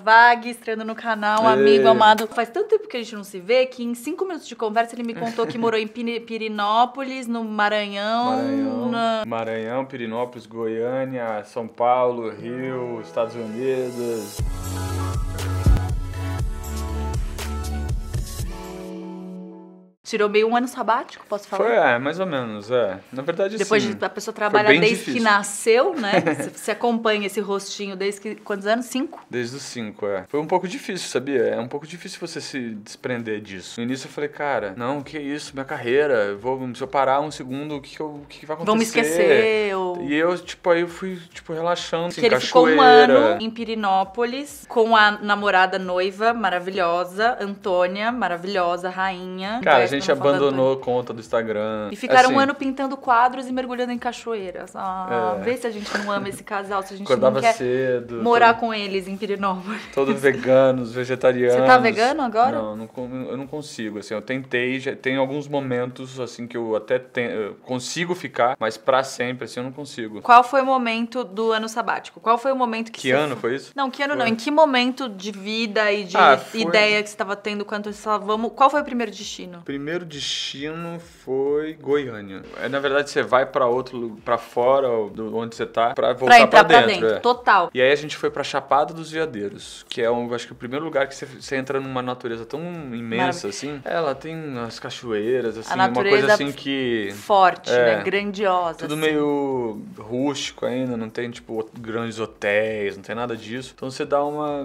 Vague estreando no canal, amigo, é. amado. Faz tanto tempo que a gente não se vê que em cinco minutos de conversa ele me contou que morou em Pirinópolis, no Maranhão. Maranhão. Na... Maranhão, Pirinópolis, Goiânia, São Paulo, Rio, Estados Unidos. Tirou meio um ano sabático, posso falar? Foi, é, mais ou menos, é. Na verdade, Depois sim. Depois a pessoa trabalha desde difícil. que nasceu, né? Você acompanha esse rostinho desde que... Quantos anos? Cinco? Desde os cinco, é. Foi um pouco difícil, sabia? É um pouco difícil você se desprender disso. No início eu falei, cara, não, que isso, minha carreira, vou, se eu parar um segundo, o que, que, que, que vai acontecer? Vão me esquecer, ou... E eu, tipo, aí eu fui, tipo, relaxando, assim, ele cachoeira. ficou um ano em Pirinópolis com a namorada noiva maravilhosa, Antônia, maravilhosa, rainha. Cara, gente abandonou a conta do Instagram. E ficaram assim, um ano pintando quadros e mergulhando em cachoeiras. Ah, é. vê se a gente não ama esse casal, se a gente Acordava não quer cedo, morar todo... com eles em Pirinópolis. Todos veganos, vegetarianos. Você tá vegano agora? Não, não eu não consigo, assim, eu tentei, já, tem alguns momentos, assim, que eu até eu consigo ficar, mas pra sempre, assim, eu não consigo. Qual foi o momento do ano sabático? Qual foi o momento que... Que você... ano foi isso? Não, que ano foi. não, em que momento de vida e de ah, ideia que você tava tendo quanto você tava... Vamos... Qual foi o primeiro destino? Primeiro primeiro destino foi Goiânia. É, na verdade, você vai para outro, para fora do onde você tá, para voltar para dentro. Pra dentro é. Total. E aí a gente foi para Chapada dos Veadeiros, que é um, acho que o primeiro lugar que você, você entra numa natureza tão imensa assim. É, ela tem as cachoeiras, assim, uma coisa assim que forte, é, né? Grandiosa. Tudo assim. meio rústico ainda, não tem tipo grandes hotéis, não tem nada disso. Então você dá uma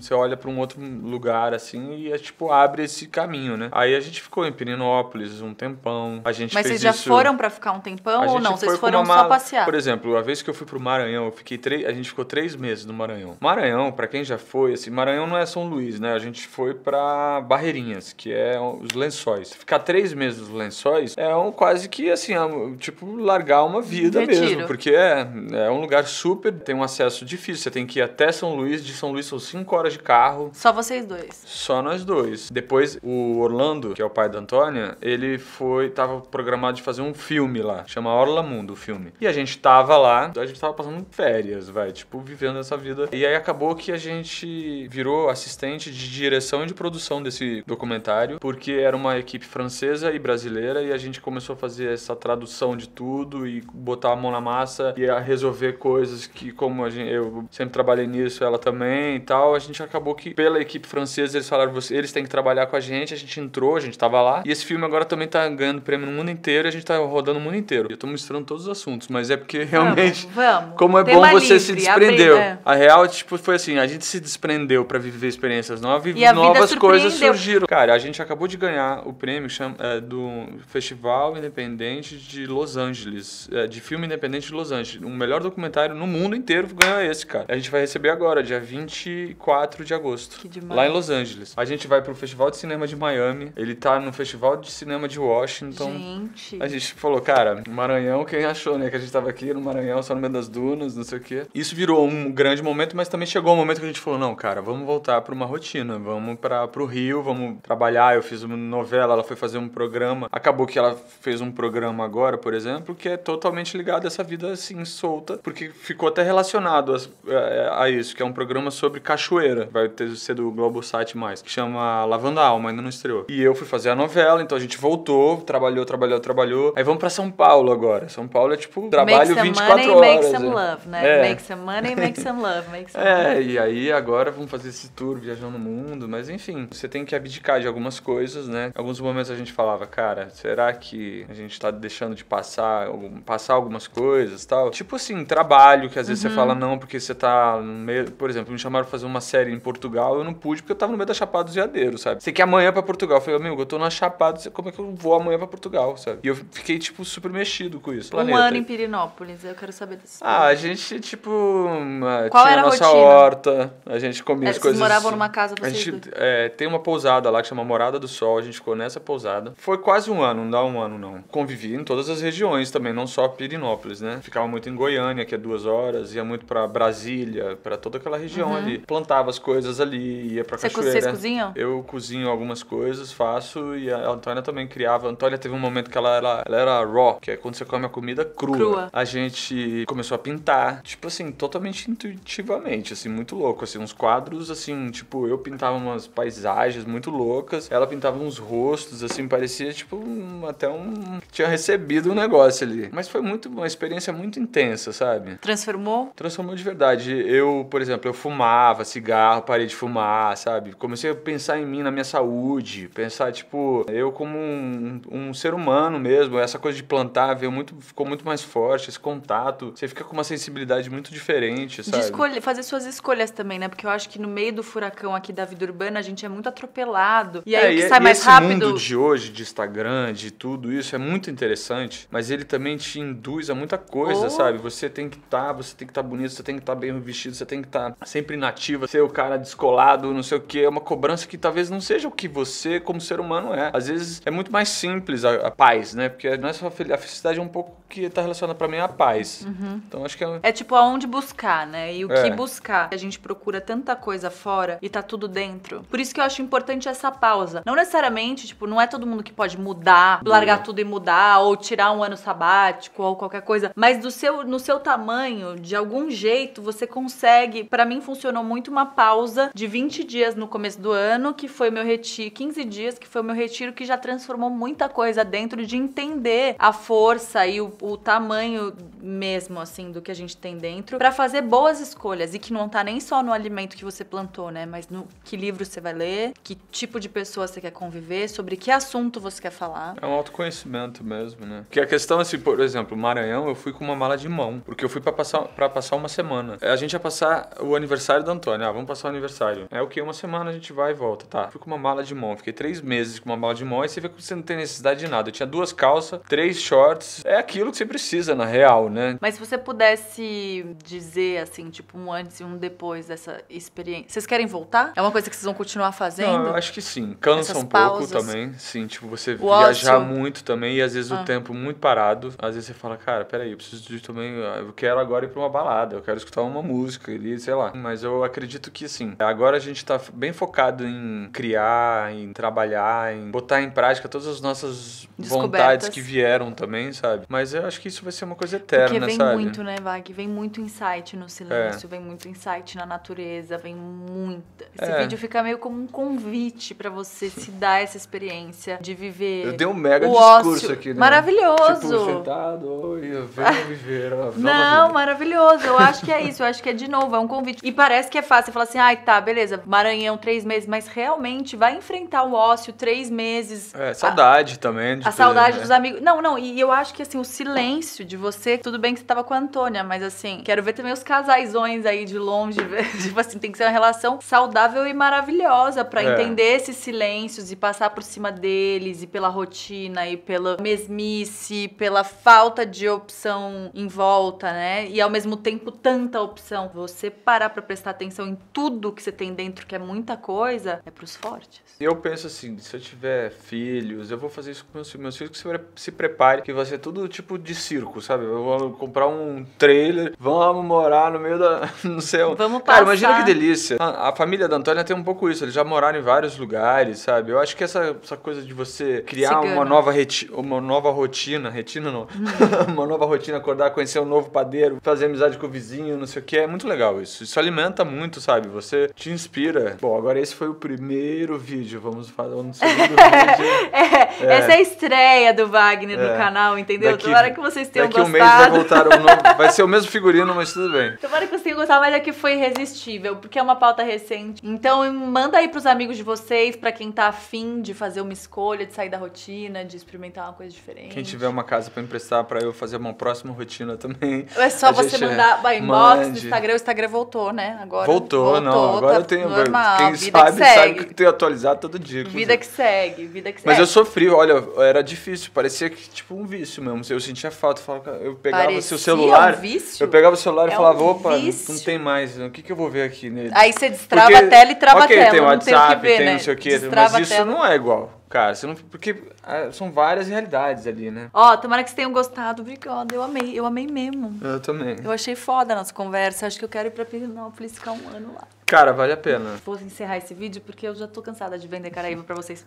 você olha para um outro lugar assim e é, tipo abre esse caminho, né? Aí a gente ficou em Pirinópolis um tempão. A gente Mas vocês já isso... foram para ficar um tempão ou não? Vocês foram uma... só passear? Por exemplo, a vez que eu fui pro Maranhão, eu fiquei três a gente ficou três meses no Maranhão. Maranhão, para quem já foi, assim, Maranhão não é São Luís, né? A gente foi para Barreirinhas, que é os Lençóis. Ficar três meses nos Lençóis é um quase que assim, é, tipo largar uma vida Retiro. mesmo, porque é, é um lugar super, tem um acesso difícil. Você tem que ir até São Luís, de São Luís são cinco 5 horas de carro. Só vocês dois? Só nós dois. Depois, o Orlando, que é o pai da Antônia, ele foi, tava programado de fazer um filme lá, chama Orla Mundo, o filme. E a gente tava lá, a gente tava passando férias, vai, tipo, vivendo essa vida. E aí acabou que a gente virou assistente de direção e de produção desse documentário, porque era uma equipe francesa e brasileira e a gente começou a fazer essa tradução de tudo e botar a mão na massa e a resolver coisas que, como gente, eu sempre trabalhei nisso, ela também e tal tal, a gente acabou que, pela equipe francesa, eles falaram, eles têm que trabalhar com a gente, a gente entrou, a gente tava lá. E esse filme agora também tá ganhando prêmio no mundo inteiro e a gente tá rodando o mundo inteiro. Eu tô misturando todos os assuntos, mas é porque realmente. Vamos, vamos. Como é bom você livre, se desprendeu. A real, tipo, foi assim: a gente se desprendeu para viver experiências novas e, e novas coisas surgiram. Cara, a gente acabou de ganhar o prêmio chama, é, do Festival Independente de Los Angeles, é, de filme independente de Los Angeles. O melhor documentário no mundo inteiro ganhou esse, cara. A gente vai receber agora, dia 20 4 de agosto. Lá em Los Angeles. A gente vai pro Festival de Cinema de Miami. Ele tá no Festival de Cinema de Washington. Gente. A gente falou, cara, Maranhão, quem achou, né? Que a gente tava aqui no Maranhão, só no meio das dunas, não sei o quê. Isso virou um grande momento, mas também chegou um momento que a gente falou, não, cara, vamos voltar pra uma rotina. Vamos pra, pro Rio, vamos trabalhar. Eu fiz uma novela, ela foi fazer um programa. Acabou que ela fez um programa agora, por exemplo, que é totalmente ligado a essa vida assim, solta, porque ficou até relacionado a, a, é, a isso, que é um programa sobre cachorro Cachoeira, vai ter ser do Globosat mais, que chama Lavanda Alma, ainda não estreou. E eu fui fazer a novela, então a gente voltou, trabalhou, trabalhou, trabalhou. Aí vamos para São Paulo agora. São Paulo é tipo trabalho make 24 money, horas. Make some é. love, né? É. Make some money, make some love, make some É, e aí agora vamos fazer esse tour viajando no mundo, mas enfim, você tem que abdicar de algumas coisas, né? Alguns momentos a gente falava, cara, será que a gente tá deixando de passar, passar algumas coisas, tal? Tipo assim, trabalho que às vezes uhum. você fala não porque você tá no meio, por exemplo, me chamaram pra fazer um uma série em Portugal, eu não pude porque eu tava no meio da Chapada dos Veadeiros, sabe? Sei que amanhã pra Portugal. Eu falei, amigo, eu tô na Chapada, como é que eu vou amanhã pra Portugal, sabe? E eu fiquei, tipo, super mexido com isso. Planeta. Um ano em Pirinópolis, eu quero saber disso. Ah, a gente, tipo, hum, ah, Qual tinha era a nossa rotina? horta, a gente comia é, as coisas. Vocês moravam numa casa, vocês A gente é, tem uma pousada lá que chama Morada do Sol, a gente ficou nessa pousada. Foi quase um ano, não dá um ano não. Convivi em todas as regiões também, não só Pirinópolis, né? Ficava muito em Goiânia, que é duas horas, ia muito para Brasília, para toda aquela região uhum. ali montava as coisas ali, ia pra Você cachoeira. Vocês cozinham? Eu cozinho algumas coisas, faço, e a Antônia também criava. A Antônia teve um momento que ela era, ela era raw, que é quando você come a comida crua. crua. A gente começou a pintar, tipo assim, totalmente intuitivamente, assim, muito louco, assim, uns quadros, assim, tipo, eu pintava umas paisagens muito loucas, ela pintava uns rostos, assim, parecia, tipo, um, até um... tinha recebido um negócio ali. Mas foi muito, uma experiência muito intensa, sabe? Transformou? Transformou de verdade. Eu, por exemplo, eu fumava, cigarro, parei de fumar, sabe? Comecei a pensar em mim, na minha saúde, pensar, tipo, eu como um, um ser humano mesmo, essa coisa de plantar veio muito, ficou muito mais forte, esse contato. Você fica com uma sensibilidade muito diferente, sabe? De escolher, fazer suas escolhas também, né? Porque eu acho que no meio do furacão aqui da vida urbana, a gente é muito atropelado. E aí é, o que e, é, sai e mais esse rápido. mundo de hoje, de Instagram, de tudo isso, é muito interessante, mas ele também te induz a muita coisa, oh. sabe? Você tem que estar, tá, você tem que estar tá bonito, você tem que estar tá bem vestido, você tem que estar tá sempre nativo ser é o cara descolado, não sei o que, é uma cobrança que talvez não seja o que você, como ser humano, é. Às vezes é muito mais simples a, a paz, né? Porque não é só a felicidade, é um pouco que tá relacionada para mim à paz. Uhum. Então acho que é... é tipo aonde buscar, né? E o é. que buscar. A gente procura tanta coisa fora e tá tudo dentro. Por isso que eu acho importante essa pausa. Não necessariamente, tipo, não é todo mundo que pode mudar, largar uhum. tudo e mudar, ou tirar um ano sabático, ou qualquer coisa. Mas do seu, no seu tamanho, de algum jeito, você consegue. para mim funcionou muito muito uma pausa de 20 dias no começo do ano, que foi meu retiro, 15 dias, que foi meu retiro, que já transformou muita coisa dentro de entender a força e o, o tamanho mesmo, assim, do que a gente tem dentro, para fazer boas escolhas e que não tá nem só no alimento que você plantou, né? Mas no que livro você vai ler, que tipo de pessoa você quer conviver, sobre que assunto você quer falar. É um autoconhecimento mesmo, né? Porque a questão, assim, por exemplo, Maranhão, eu fui com uma mala de mão, porque eu fui para passar, pra passar uma semana. É, a gente ia passar o aniversário do Antônio aniversário. Né? Ah, vamos passar o aniversário. É o okay, que? Uma semana a gente vai e volta. Tá, Fui com uma mala de mão. Fiquei três meses com uma mala de mão. Aí você vê que você não tem necessidade de nada. Eu tinha duas calças, três shorts. É aquilo que você precisa, na real, né? Mas se você pudesse dizer, assim, tipo, um antes e um depois dessa experiência. Vocês querem voltar? É uma coisa que vocês vão continuar fazendo? Não, eu acho que sim. Cansa Essas um pausas. pouco também. Sim, tipo, você o viajar ócio. muito também e às vezes ah. o tempo muito parado. Às vezes você fala, cara, peraí, eu preciso de também. Ah, eu quero agora ir pra uma balada, eu quero escutar uma música ali, sei lá. Mas eu acredito acredito que sim agora a gente está bem focado em criar, em trabalhar, em botar em prática todas as nossas vontades que vieram também, sabe? Mas eu acho que isso vai ser uma coisa eterna, Porque vem sabe? muito, né, Vag? Vem muito insight no silêncio, é. vem muito insight na natureza, vem muita. Esse é. vídeo fica meio como um convite para você se dar essa experiência de viver. Eu dei um mega discurso ócio. aqui, né? Maravilhoso. Tipo, sentado, oi, venho viver. Não, maravilhoso. Eu acho que é isso. Eu acho que é de novo, é um convite. E parece que é fácil você fala assim, ai, ah, tá, beleza, Maranhão três meses, mas realmente vai enfrentar o ócio três meses. É, saudade a, também. a ter, saudade né? dos amigos. Não, não, e eu acho que assim, o silêncio de você, tudo bem que você tava com a Antônia, mas assim, quero ver também os casaisões aí de longe, tipo assim, tem que ser uma relação saudável e maravilhosa para é. entender esses silêncios e passar por cima deles e pela rotina e pela mesmice, pela falta de opção em volta, né? E ao mesmo tempo tanta opção. Você parar para prestar atenção atenção em tudo que você tem dentro, que é muita coisa, é pros fortes. Eu penso assim, se eu tiver filhos, eu vou fazer isso com meus filhos. Meus filhos que se prepare, que vai ser tudo tipo de circo, sabe? Eu vou comprar um trailer, vamos morar no meio da... no céu. Vamos passar. Cara, imagina que delícia. A, a família da Antônia tem um pouco isso, eles já moraram em vários lugares, sabe? Eu acho que essa, essa coisa de você criar uma nova, reti uma nova rotina, retina não, uhum. uma nova rotina, acordar, conhecer um novo padeiro, fazer amizade com o vizinho, não sei o que, é muito legal isso. Isso alimenta muito muito, sabe? Você te inspira. Bom, agora esse foi o primeiro vídeo, vamos fazer o segundo vídeo. É, é. Essa é a estreia do Wagner é. no canal, entendeu? Daqui, Tomara que vocês tenham daqui gostado. Daqui um mês vai voltar o novo, vai ser o mesmo figurino, mas tudo bem. Tomara que vocês tenham gostado, mas é que foi irresistível, porque é uma pauta recente. Então, manda aí pros amigos de vocês, para quem tá afim de fazer uma escolha, de sair da rotina, de experimentar uma coisa diferente. Quem tiver uma casa para emprestar para eu fazer uma próxima rotina também. É só você mandar é, inbox no Instagram, o Instagram voltou, né? Agora. Voltou voltou, voltou não. Tá agora eu tenho. Normal, quem sabe, que sabe que tem atualizado todo dia. Vida que segue, vida que segue. Mas eu sofri, olha, era difícil. Parecia que, tipo, um vício mesmo. Eu sentia falta. Eu pegava o seu celular. Um vício? Eu pegava o celular é e falava, um opa, não tem mais. O que, que eu vou ver aqui nele? Aí você destrava Porque, a tela e trava okay, a tela. Tem WhatsApp, não tem o que ver, tem né? não sei o quê. Mas isso não é igual. Cara, você não. Porque ah, são várias realidades ali, né? Ó, tomara que vocês tenham gostado. Obrigada. Eu amei, eu amei mesmo. Eu também. Eu achei foda a nossa conversa. Acho que eu quero ir pra Pirinópolis ficar um ano lá. Cara, vale a pena. Vou encerrar esse vídeo porque eu já tô cansada de vender Caraíba pra vocês.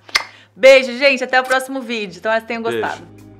Beijo, gente. Até o próximo vídeo. Então, vocês tenham gostado. Beijo.